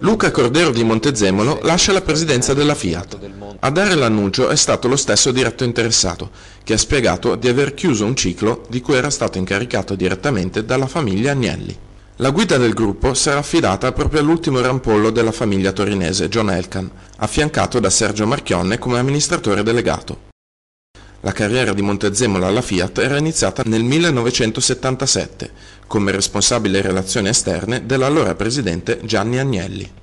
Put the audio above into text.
Luca Cordero di Montezemolo lascia la presidenza della Fiat. A dare l'annuncio è stato lo stesso diretto interessato, che ha spiegato di aver chiuso un ciclo di cui era stato incaricato direttamente dalla famiglia Agnelli. La guida del gruppo sarà affidata proprio all'ultimo rampollo della famiglia torinese, John Elkan, affiancato da Sergio Marchionne come amministratore delegato. La carriera di Montezemolo alla Fiat era iniziata nel 1977 come responsabile relazioni esterne dell'allora presidente Gianni Agnelli.